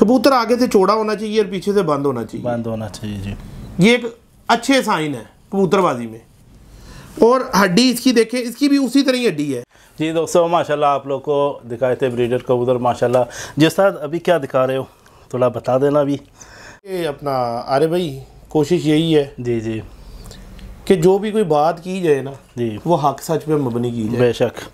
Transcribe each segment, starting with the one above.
कबूतर आगे से चौड़ा होना चाहिए और पीछे से बंद होना चाहिए बंद होना चाहिए जी ये एक अच्छे साइन है कबूतरबाजी में और हड्डी इसकी देखें इसकी भी उसी तरह ही हड्डी है जी दोस्तों माशाल्लाह आप लोग को दिखाए थे ब्रीडर कबूतर माशाल्लाह जिस तरह अभी क्या दिखा रहे हो थोड़ा बता देना अभी ये अपना अरे भाई कोशिश यही है जी जी कि जो भी कोई बात की जाए ना जी वो हक सच पे मबनी की जाए बेशक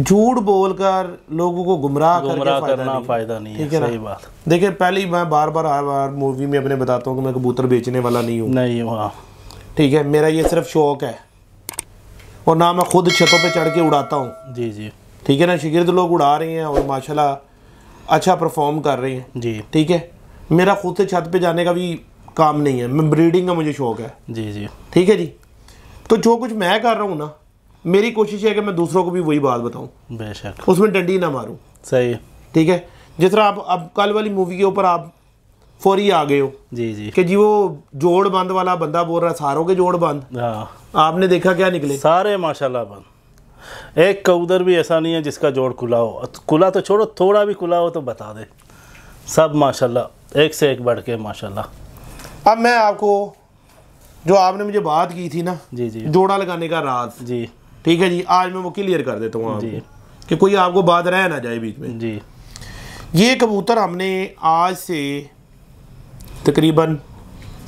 झूठ बोलकर लोगों को गुमराह गुमराह करना फायदा नहीं ठीक है सही बात देखिए पहले मैं बार बार हर बार मूवी में अपने बताता हूँ कि मैं कबूतर बेचने वाला नहीं हूँ नहीं हाँ ठीक है मेरा ये सिर्फ शौक है और ना मैं खुद छतों पे चढ़ के उड़ाता हूँ जी जी ठीक है ना शिगिर्द लोग उड़ा रहे हैं और माशाला अच्छा परफॉर्म कर रहे हैं जी ठीक है मेरा खुद से छत पर जाने का भी काम नहीं है मैं ब्रीडिंग का मुझे शौक है जी जी ठीक है जी तो जो कुछ मैं कर रहा हूँ ना मेरी कोशिश है कि मैं दूसरों को भी वही बात बताऊँ बेशक उसमें डंडी ना मारूँ सही है ठीक है जिस तरह आप अब कल वाली मूवी के ऊपर आप फौरी आ गए हो जी जी कि जी वो जोड़ बंद वाला बंदा बोल रहा है सारों के जोड़ बंद हाँ आपने देखा क्या निकले सारे माशाल्लाह बंद एक कबूतर भी ऐसा नहीं है जिसका जोड़ खुला हो खुला तो छोड़ो थोड़ा भी खुला हो तो बता दे सब माशाल्लाह एक से एक बढ़ के माशाल्लाह अब मैं आपको जो आपने मुझे बात की थी ना जी जी जोड़ा लगाने का राज जी ठीक है जी आज मैं वो क्लियर कर देता हूँ कि कोई आपको बात रह ना जाए बीच में जी ये कबूतर हमने आज से तकरीबन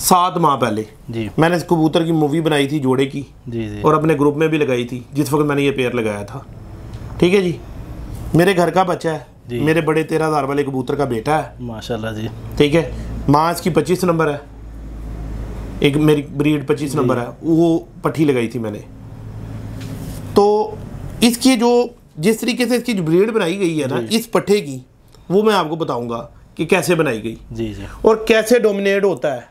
सात माह पहले जी मैंने इस कबूतर की मूवी बनाई थी जोड़े की जी जी और अपने ग्रुप में भी लगाई थी जिस वक्त मैंने ये पेयर लगाया था ठीक है जी मेरे घर का बच्चा है जी। मेरे बड़े तेरह हज़ार वाले कबूतर का बेटा है माशाल्लाह जी ठीक है माँ इसकी पच्चीस नंबर है एक मेरी ब्रीड पच्चीस नंबर है वो पट्टी लगाई थी मैंने तो इसकी जो जिस तरीके से इसकी जो ब्रेड बनाई गई है ना इस पट्टे की वो मैं आपको बताऊंगा कि कैसे बनाई गई जी जी और कैसे डोमिनेट होता है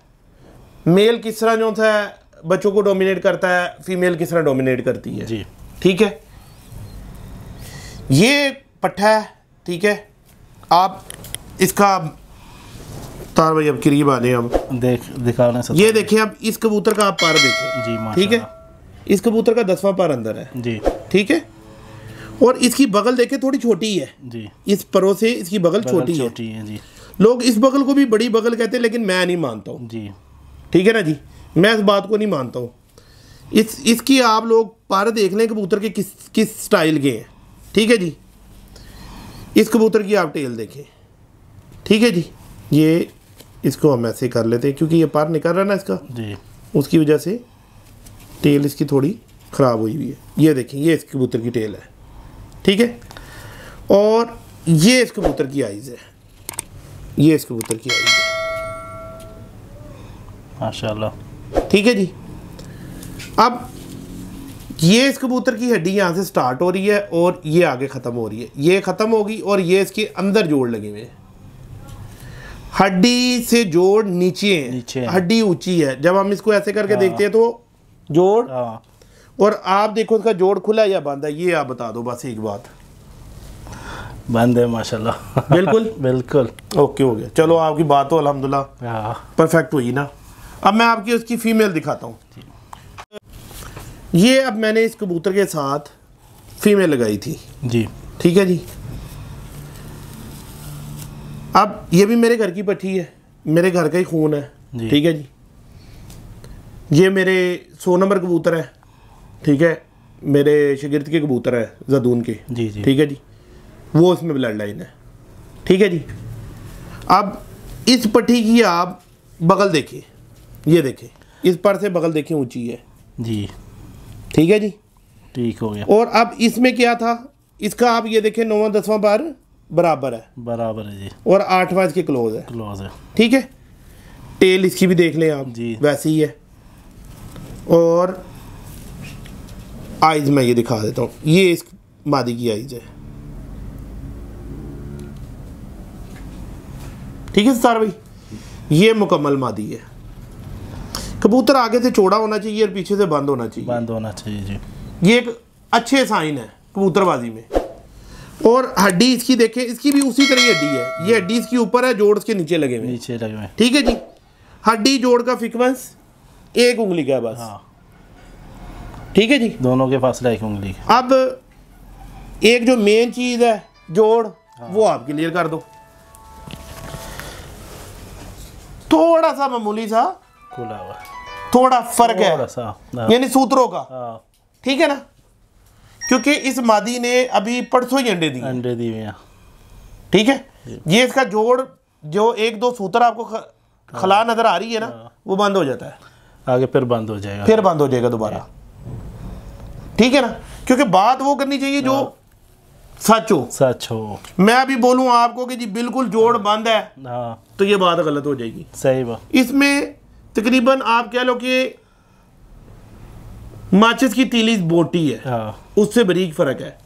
मेल किस तरह जो है बच्चों को डोमिनेट करता है फीमेल किस तरह डोमिनेट करती है जी ठीक है ये पट्टा है ठीक है आप इसका तार भाई अब करीब आने अब देख दिखा ये देखिए अब इस कबूतर का आप पार देखें जी ठीक है इस कबूतर का दसवां पार अंदर है जी ठीक है और इसकी बगल देखे थोड़ी छोटी है जी इस परो से इसकी बगल, बगल छोटी, छोटी है, है जी लोग इस बगल को भी बड़ी बगल कहते हैं लेकिन मैं नहीं मानता हूँ जी ठीक है ना जी मैं इस बात को नहीं मानता हूँ इस इसकी आप लोग पार देख लें कबूतर के किस किस स्टाइल के हैं ठीक है जी इस कबूतर की आप टेल देखें ठीक है जी ये इसको हम ऐसे कर लेते हैं क्योंकि ये पार निकल रहा है ना इसका जी उसकी वजह से टेल इसकी थोड़ी ख़राब हुई हुई है ये देखें ये इस कबूतर की टेल है ठीक है और ये इस कबूतर की आइज़ है ये इस कबूतर की आइज़ है माशा ठीक है जी अब ये इस कबूतर की हड्डी यहाँ से स्टार्ट हो रही है और ये आगे ख़त्म हो रही है ये ख़त्म होगी और ये इसके अंदर जोड़ लगे हुए हैं हड्डी से जोड़ नीचे नीचे हड्डी ऊंची है जब हम इसको ऐसे करके हाँ। देखते हैं तो जोड़ हाँ। और आप देखो इसका जोड़ खुला है या बंद है ये आप बता दो बस एक बात बंद है माशाल्लाह बिल्कुल बिल्कुल ओके हो गया चलो आपकी बात हो तो अलहमदिल्ला हाँ। परफेक्ट हुई ना अब मैं आपकी उसकी फ़ीमेल दिखाता हूँ ये अब मैंने इस कबूतर के साथ फीमेल लगाई थी जी ठीक है जी अब ये भी मेरे घर की पट्टी है मेरे घर का ही खून है ठीक है जी ये मेरे सौ नंबर कबूतर हैं ठीक है मेरे शगिर्द के कबूतर हैं जदून के जी जी ठीक है जी वो इसमें ब्लड लाइन है ठीक है जी अब इस पट्टी की आप बगल देखिए ये देखिए इस पर से बगल देखिए ऊंची है जी ठीक है जी ठीक हो गया और अब इसमें क्या था इसका आप ये देखें नौवा दसवां बार बराबर है बराबर है जी और आठवां इसके क्लोज है क्लोज है ठीक है टेल इसकी भी देख लें आप जी वैसे ही है और आइज मैं ये दिखा देता हूँ ये इस मादी की आइज है ठीक है सर भाई ये मुकम्मल मादी है कबूतर आगे से चौड़ा होना चाहिए और पीछे से बंद होना चाहिए बंद होना चाहिए जी ये एक अच्छे साइन है कबूतरबाजी में और हड्डी इसकी देखें इसकी भी उसी तरह हड्डी है ये हड्डी इसके ऊपर है जोड़ के नीचे लगे हुए नीचे लगे हुए ठीक है जी हड्डी जोड़ का फ्रिक्वेंस एक उंगली का बस हाँ ठीक है जी दोनों के पास एक उंगली अब एक जो मेन चीज़ है जोड़ हाँ। वो आप क्लियर कर दो थोड़ा सा मामूली सा खुला हुआ थोड़ा फर्क थोड़ा है हाँ। यानी सूत्रों का हाँ। ठीक हाँ। है ना क्योंकि इस मादी ने अभी परसों ही अंडे दिए अंडे दिए ठीक है ये इसका जोड़ जो एक दो सूत्र आपको हाँ। खला नजर आ रही है ना वो बंद हो जाता है आगे फिर बंद हो जाएगा फिर बंद हो जाएगा दोबारा ठीक है ना क्योंकि बात वो करनी चाहिए जो हाँ। सच हो सच हो मैं अभी बोलूं आपको कि जी बिल्कुल जोड़ हाँ। बंद है हाँ। तो ये बात गलत हो जाएगी सही बात इसमें तकरीबन आप कह लो कि माचिस की तीली बोटी है उससे बरीक फर्क है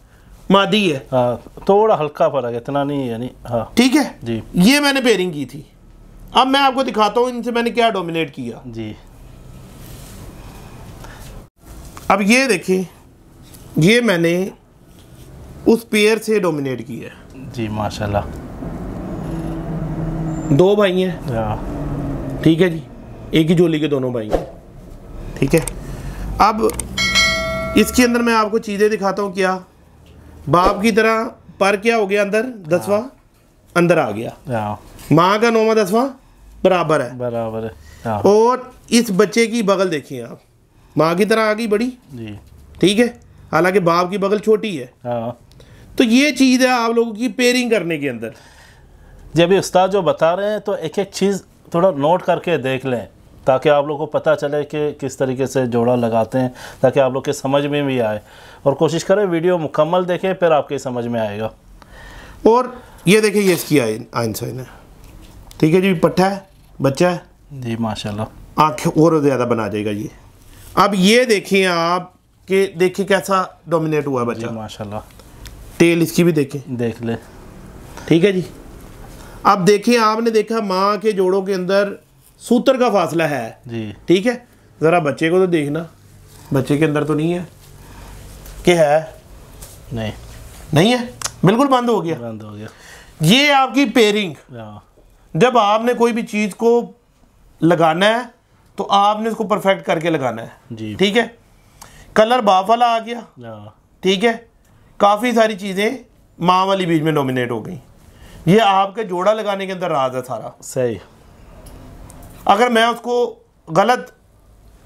मादी है थोड़ा हल्का फर्क है इतना नहीं यानी हाँ ठीक है जी ये मैंने पेयरिंग की थी अब मैं आपको दिखाता हूँ इनसे मैंने क्या डोमिनेट किया जी अब ये देखिए ये मैंने उस पेयर से डोमिनेट किया है जी माशाल्लाह दो भाई हैं ठीक है जी एक ही जोली के दोनों भाई हैं ठीक है अब इसके अंदर मैं आपको चीज़ें दिखाता हूँ क्या बाप की तरह पर क्या हो गया अंदर दसवा हाँ। अंदर आ गया माँ का नौवा दसवा बराबर है बराबर है और इस बच्चे की बगल देखिए आप माँ की तरह आगे बड़ी ठीक है हालांकि बाप की बगल छोटी है हाँ। तो ये चीज़ है आप लोगों की पेयरिंग करने के अंदर जब ये उस्ताद जो बता रहे हैं तो एक एक चीज़ थोड़ा नोट करके देख लें ताकि आप लोग को पता चले कि किस तरीके से जोड़ा लगाते हैं ताकि आप लोग के समझ में भी आए और कोशिश करें वीडियो मुकम्मल देखें फिर आपके समझ में आएगा और ये देखें ये इसकी आइन साइन है ठीक है जी पट्टा है बच्चा है जी माशाल्लाह आँखें और ज़्यादा बना जाएगा ये अब ये देखिए आप कि देखिए कैसा डोमिनेट हुआ है बच्चा माशाल्लाह टेल इसकी भी देखे देख ले ठीक है जी अब देखिए आपने देखा माँ के जोड़ों के अंदर सूत्र का फासला है जी ठीक है ज़रा बच्चे को तो देखना बच्चे के अंदर तो नहीं है कि है नहीं नहीं है बिल्कुल बंद हो गया बंद हो गया ये आपकी पेयरिंग हाँ। जब आपने कोई भी चीज़ को लगाना है तो आपने इसको परफेक्ट करके लगाना है जी ठीक है कलर बाप वाला आ गया हाँ। ठीक है काफ़ी सारी चीज़ें माँ वाली बीज में डोमिनेट हो गई ये आपके जोड़ा लगाने के अंदर राज है सारा सही अगर मैं उसको गलत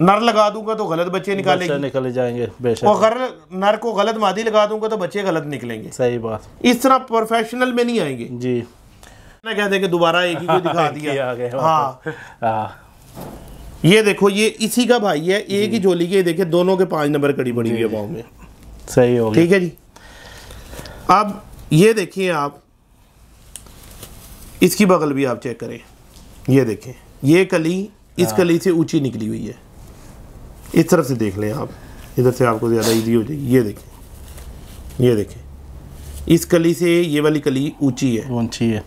नर लगा दूंगा तो गलत बच्चे निकाले निकले जाएंगे और अगर नर को गलत मादी लगा दूंगा तो बच्चे गलत निकलेंगे सही बात इस तरह प्रोफेशनल में नहीं आएंगे जी ना कहते कि दोबारा एक ही दिखा दिया हाँ, हाँ। ये देखो ये इसी का भाई है एक ही झोली के देखे दोनों के पांच नंबर कड़ी पड़ी हुई है भाव में सही हो ठीक है जी अब ये देखिए आप इसकी बगल भी आप चेक करें ये देखें ये कली इस हाँ। कली से ऊंची निकली हुई है इस तरफ से देख लें आप इधर से आपको ज़्यादा इजी हो जाएगी ये देखें ये देखें इस कली से ये वाली कली ऊंची है ऊंची है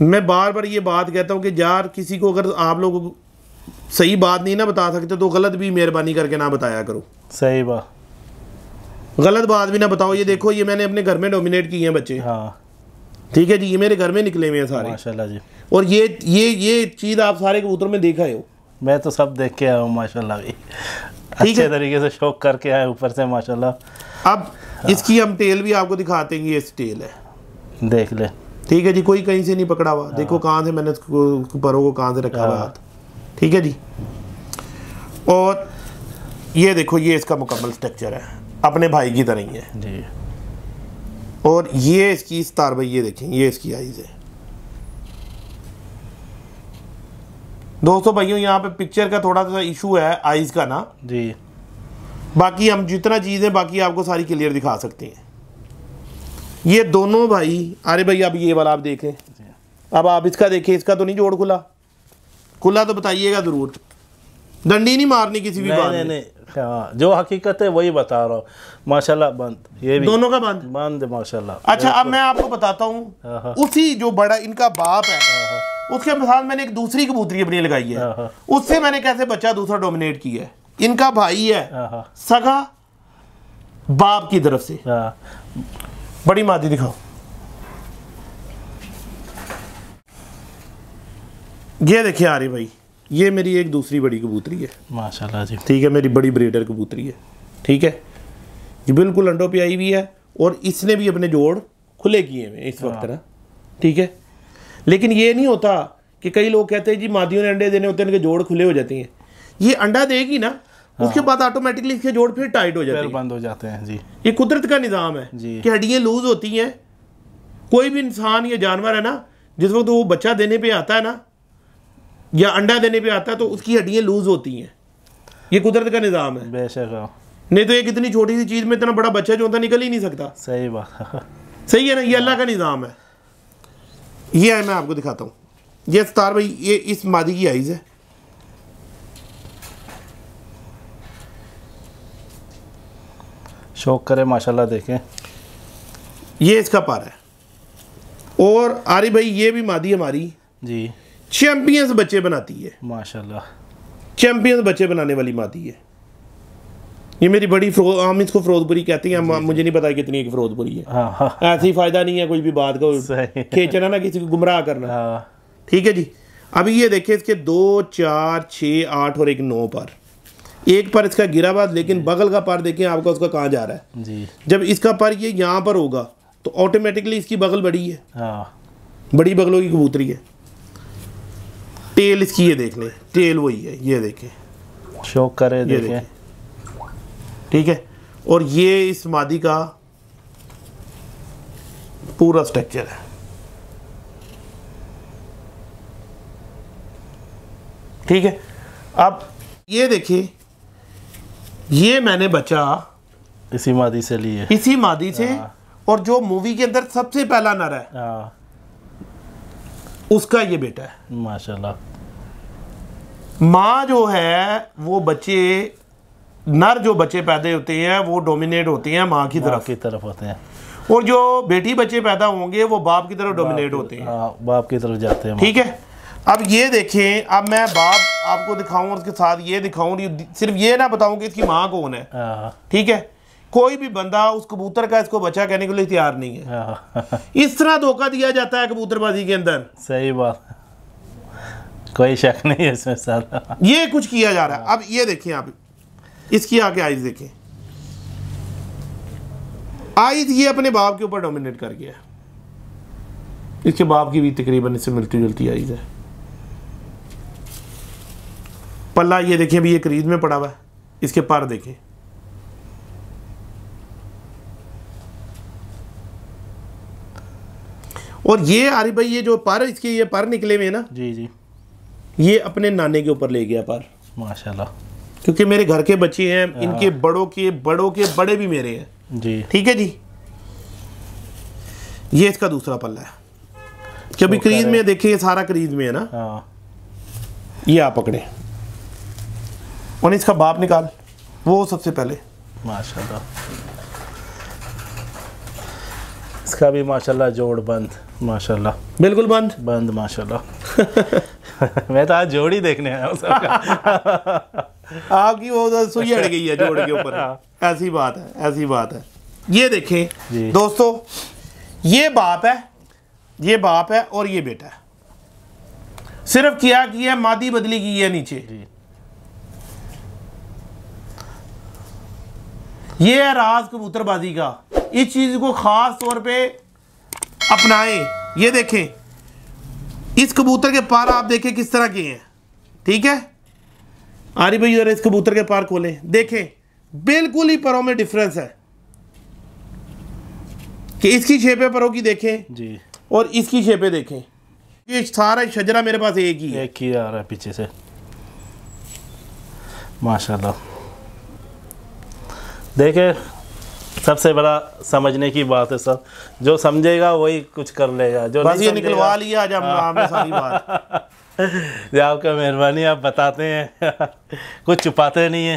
मैं बार बार ये बात कहता हूँ कि यार किसी को अगर आप लोग सही बात नहीं ना बता सकते तो गलत भी मेहरबानी करके ना बताया करो सही बात गलत बात भी ना बताओ ये देखो ये मैंने अपने घर में डोमिनेट किए हैं बच्चे हाँ। ठीक हाँ है जी ये मेरे घर में निकले हुए हैं सारे माशाल्लाह जी और ये ये ये चीज़ आप सारे कबूतर में देखा हो मैं तो सब देख के आया हूँ माशाल्लाह भी अच्छे तरीके से शौक करके आए ऊपर से माशाला अब इसकी हम टेल भी आपको दिखाते हैं ये टेल है देख ले ठीक है जी कोई कहीं से नहीं पकड़ा हुआ देखो हाँ। कहाँ से मैंने परों को कहाँ से रखा हुआ हाँ। हाथ ठीक है जी और ये देखो ये इसका मुकम्मल स्ट्रक्चर है अपने भाई की तरह ही है जी और ये इसकी इस तार भाई ये देखें ये इसकी आइज़ है दोस्तों भाइयों यहाँ पे पिक्चर का थोड़ा सा इशू है आइज़ का ना जी बाकी हम जितना चीज़ें बाकी आपको सारी क्लियर दिखा सकते हैं ये दोनों भाई अरे भाई अब ये वाला आप देखें अब आप इसका देखें इसका तो नहीं जोड़ खुला खुला तो बताइएगा ज़रूर डंडी नहीं मारनी किसी भी बात नहीं, नहीं हाँ, जो हकीकत है वही बता रहा हूँ माशाल्लाह बंद ये भी दोनों का बंद बंद माशाल्लाह अच्छा अब मैं आपको बताता हूँ हाँ, हाँ। उसी जो बड़ा इनका बाप है उसके साथ मैंने एक दूसरी कबूतरी अपनी लगाई है उससे मैंने कैसे बच्चा दूसरा डोमिनेट किया है इनका भाई है सगा बाप की तरफ से बड़ी मादी दिखाओ ये देखिए रही भाई ये मेरी एक दूसरी बड़ी कबूतरी है माशाल्लाह जी ठीक है मेरी बड़ी ब्रीडर कबूतरी है ठीक है ये बिल्कुल अंडों पे आई हुई है और इसने भी अपने जोड़ खुले किए हैं इस वक्त हाँ। ना ठीक है लेकिन ये नहीं होता कि कई लोग कहते हैं जी मादियों ने अंडे देने होते हैं इनके जोड़ खुले हो जाती हैं ये अंडा देगी ना हाँ। उसके बाद ऑटोमेटिकली इसके जोड़ फिर टाइट हो जाते हैं बंद हो जाते हैं जी ये कुदरत का निज़ाम है कि हड्डियाँ लूज होती हैं कोई भी इंसान या जानवर है ना जिस वक्त वो बच्चा देने पे आता है ना या अंडा देने पे आता है तो उसकी हड्डियां लूज होती हैं ये कुदरत का निज़ाम है बेशक हाँ। नहीं तो एक इतनी छोटी सी चीज़ में इतना बड़ा बच्चा जो होता निकल ही नहीं सकता सही बात सही है ना ये अल्लाह का निज़ाम है ये है मैं आपको दिखाता हूँ ये सतार भाई ये इस मादी की आइज़ है शौक करे माशाल्लाह देखें ये इसका पार है और आरी भाई ये भी मादी हमारी जी चैंपियंस बच्चे बनाती है माशाल्लाह चैंपियंस बच्चे बनाने वाली माती है ये मेरी बड़ी हम इसको फरोजपुरी कहते हैं मुझे नहीं पता कितनी एक फरोजपुरी है हाँ, हाँ। ऐसी ऐसे ही फायदा नहीं है कोई भी बात को खेचना ना किसी को गुमराह करना हाँ। ठीक है जी अभी ये देखिए इसके दो चार छः आठ और एक नौ पर एक पर इसका गिरा बाद लेकिन बगल का पर देखें आपका उसका कहाँ जा रहा है जी जब इसका पर ये यहाँ पर होगा तो ऑटोमेटिकली इसकी बगल बड़ी है बड़ी बगलों की कबूतरी है टेल इसकी ये देख लें टेल वही है ये देखें शो करें ये देखें ठीक है और ये इस मादी का पूरा स्ट्रक्चर है ठीक है अब ये देखिए ये मैंने बचा इसी मादी से लिए इसी मादी से हाँ। और जो मूवी के अंदर सबसे पहला नर है हाँ। उसका ये बेटा है माशाल्लाह माँ जो है वो बच्चे नर जो बच्चे पैदा होते हैं वो डोमिनेट होते हैं माँ की तरफ की तरफ होते हैं और जो बेटी बच्चे पैदा होंगे वो बाप की तरफ डोमिनेट होते हैं आ, हाँ, बाप की तरफ जाते हैं ठीक है अब ये देखें अब मैं बाप आपको दिखाऊं और उसके साथ ये दिखाऊं सिर्फ ये ना बताऊं कि इसकी माँ कौन है हाँ। ठीक है कोई भी बंदा उस कबूतर का इसको बचा कहने के लिए तैयार नहीं है हाँ। इस तरह धोखा दिया जाता है कबूतरबाजी के अंदर सही बात कोई शक नहीं है इसमें सर ये कुछ किया जा रहा है अब ये देखिए आप इसकी आके आइज देखें आइज ये अपने बाप के ऊपर डोमिनेट कर गया इसके बाप की भी तकरीबन इससे मिलती जुलती आइज है पल्ला ये देखिए अभी ये करीज में पड़ा हुआ है इसके पर देखें और ये आरिफ भाई ये जो पर इसके ये पर निकले हुए ना जी जी ये अपने नाने के ऊपर ले गया पर माशाल्लाह क्योंकि मेरे घर के बच्चे हैं हाँ। इनके बड़ों के बड़ों के बड़े भी मेरे हैं जी ठीक है जी ये इसका दूसरा पल्ला है कभी तो क्रीज में देखिए सारा क्रीज में है ना हाँ। ये आप पकड़े और इसका बाप निकाल वो सबसे पहले माशाल्लाह इसका भी माशाल्लाह जोड़ बंद माशाल्लाह बिल्कुल बंद बंद माशाल्लाह मैं तो आज जोड़ ही देखने आया हूँ आपकी वो तो सुई अड़ गई है जोड़ के ऊपर ऐसी बात है ऐसी बात है ये देखें दोस्तों ये बाप है ये बाप है और ये बेटा है सिर्फ किया किया मादी बदली की है नीचे ये है राज कबूतरबाजी का इस चीज़ को ख़ास तौर पे अपनाएं ये देखें इस कबूतर के पार आप देखें किस तरह के हैं ठीक है रही भाई इस कबूतर के पार खोलें देखें बिल्कुल ही परों में डिफरेंस है कि इसकी छेपे परों की देखें जी और इसकी छेपे देखें ये सारा शजरा मेरे पास एक ही है एक ही आ रहा है पीछे से माशाल्लाह देखे सबसे बड़ा समझने की बात है सर जो समझेगा वही कुछ कर लेगा जो बस ये निकलवा लिया जब हाँ। सारी बात जी आपका मेहरबानी आप बताते हैं कुछ छुपाते नहीं है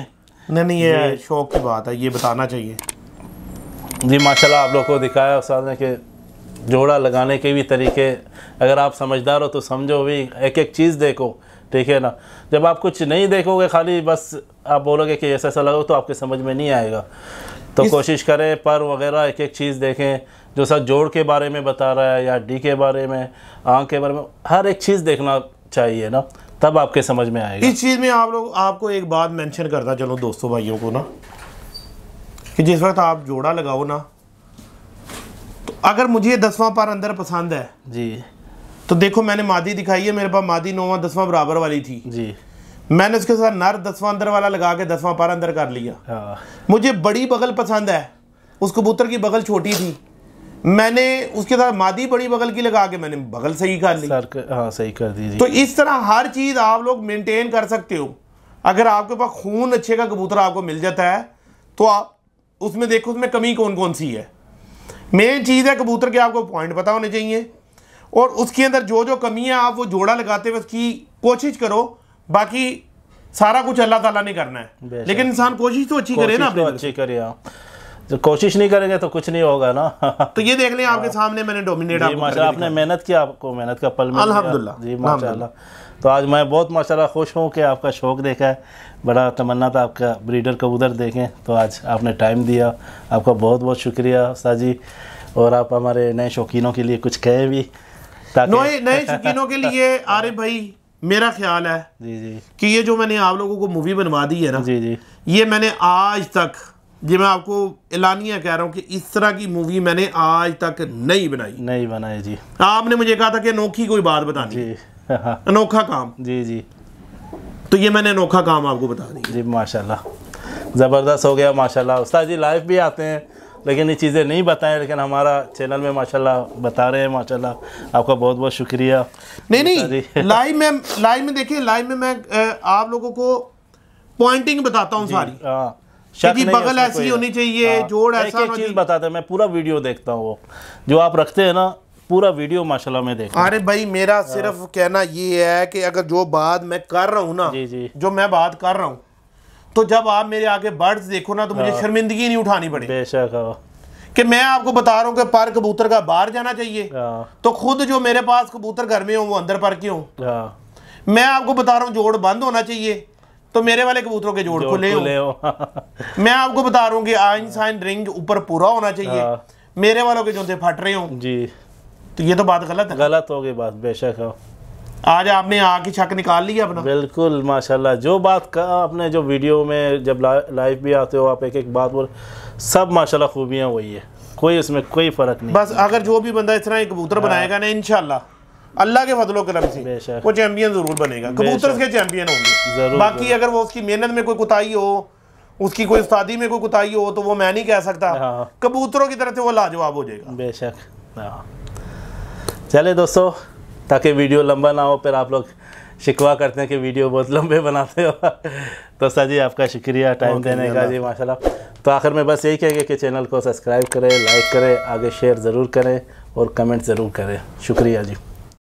नहीं नहीं ये शौक की बात है ये बताना चाहिए जी माशाल्लाह आप लोग को दिखाया उस्ताद ने कि जोड़ा लगाने के भी तरीके अगर आप समझदार हो तो समझो भी एक एक चीज़ देखो ठीक है ना जब आप कुछ नहीं देखोगे खाली बस आप बोलोगे कि ऐसा ऐसा लगो तो आपके समझ में नहीं आएगा तो कोशिश करें पर वगैरह एक एक चीज़ देखें जो सर जोड़ के बारे में बता रहा है या डी के बारे में आँख के बारे में हर एक चीज़ देखना चाहिए ना तब आपके समझ में आएगा इस चीज़ में आप लोग आपको एक बात मैंशन करता चलो दोस्तों भाइयों को ना कि जिस वक्त आप जोड़ा लगाओ ना तो अगर मुझे दसवां पार अंदर पसंद है जी तो देखो मैंने मादी दिखाई है मेरे पास मादी नौवा दसवां बराबर वाली थी जी मैंने उसके साथ नर दसवां अंदर वाला लगा के दसवां पारा अंदर कर लिया हाँ। मुझे बड़ी बगल पसंद है उस कबूतर की बगल छोटी थी मैंने उसके साथ मादी बड़ी बगल की लगा के मैंने बगल सही कर ली सर हाँ सही कर दी तो इस तरह हर चीज़ आप लोग मेंटेन कर सकते हो अगर आपके पास खून अच्छे का कबूतर आपको मिल जाता है तो आप उसमें देखो उसमें कमी कौन कौन सी है मेन चीज़ है कबूतर के आपको पॉइंट पता होने चाहिए और उसके अंदर जो जो कमी है आप वो जोड़ा लगाते हुए उसकी कोशिश करो बाकी सारा कुछ अल्लाह ताला ने करना है लेकिन इंसान कोशिश तो अच्छी करे ना तो अपने अच्छी करे तो कोशिश नहीं करेंगे तो कुछ नहीं होगा ना तो ये देख लें आपके हाँ। सामने मैंने डोमिनेट माशा आपने मेहनत किया आपको मेहनत का पल अलहमदुल्ला जी माशा तो आज मैं बहुत माशाल्लाह खुश हूँ कि आपका शौक़ देखा है बड़ा तमन्ना था आपका ब्रीडर कबूतर देखें तो आज आपने टाइम दिया आपका बहुत बहुत शुक्रिया उस्ताद जी और आप हमारे नए शौकीनों के लिए कुछ कहें भी नए नए शौकीनों के लिए भाई मेरा ख्याल है जी जी कि ये जो मैंने आप लोगों को मूवी बनवा दी है ना जी जी ये मैंने आज तक जी मैं आपको एलानिया कह रहा हूँ कि इस तरह की मूवी मैंने आज तक नहीं बनाई नहीं बनाई जी आपने मुझे कहा था कि अनोखी कोई बात बतानी जी हाँ। अनोखा काम जी जी तो ये मैंने अनोखा काम आपको बता दी जी माशाल्लाह ज़बरदस्त हो गया माशाल्लाह उस्ताद जी लाइव भी आते हैं लेकिन ये चीज़ें नहीं बताएं लेकिन हमारा चैनल में माशाल्लाह बता रहे हैं माशाल्लाह आपका बहुत बहुत शुक्रिया नहीं नहीं लाइव में लाइव में देखिए लाइव में मैं आप लोगों को पॉइंटिंग बताता हूँ सारी हाँ बगल ऐसी होनी चाहिए हाँ, जोड़ ऐसा चीज़ बताते हैं मैं पूरा वीडियो देखता हूँ वो जो आप रखते हैं ना पूरा वीडियो माशाल्लाह में देखा अरे भाई मेरा हाँ। सिर्फ कहना ये है कि अगर जो बात मैं कर रहा हूँ ना जी जी जो मैं बात कर रहा हूँ तो जब आप मेरे आगे बर्ड्स देखो ना तो मुझे हाँ। शर्मिंदगी नहीं उठानी पड़ी बेशक हाँ। कि मैं आपको बता रहा हूँ कि पर कबूतर का बाहर जाना चाहिए हाँ। तो खुद जो मेरे पास कबूतर घर में हो वो अंदर पर क्यों मैं आपको बता रहा हूँ जोड़ बंद होना चाहिए तो मेरे वाले कबूतरों के जोड़, खुले हो, मैं आपको बता रहा हूँ कि आइन साइन रिंग ऊपर पूरा होना चाहिए मेरे वालों के जो फट रहे हो जी तो ये तो बात गलत है गलत हो गई बात बेशक हो आज आपने आ की छक निकाल ली अपना बिल्कुल माशाल्लाह जो बात कहा आपने जो वीडियो में जब ला, लाइव भी आते हो आप एक एक बात बोल सब माशाल्लाह खूबियाँ वही है कोई उसमें कोई फ़र्क नहीं बस अगर जो भी बंदा इस तरह कबूतर हाँ। बनाएगा ना इनशाला अल्लाह के फजलो करम से वो चैम्पियन ज़रूर बनेगा कबूतर के चैम्पियन होंगे बाकी अगर वो उसकी मेहनत में कोई कोताही हो उसकी कोई उस्तादी में कोई कोताही हो तो वो मैं नहीं कह सकता हाँ। कबूतरों की तरफ से वो लाजवाब हो जाएगा बेशक हाँ। चले दोस्तों ताकि वीडियो लंबा ना हो फिर आप लोग शिकवा करते हैं कि वीडियो बहुत लंबे बनाते हो तो सर जी आपका शुक्रिया टाइम देने का जी माशाल्लाह तो आखिर में बस यही कहेंगे कि चैनल को सब्सक्राइब करें लाइक करें आगे शेयर ज़रूर करें और कमेंट ज़रूर करें शुक्रिया जी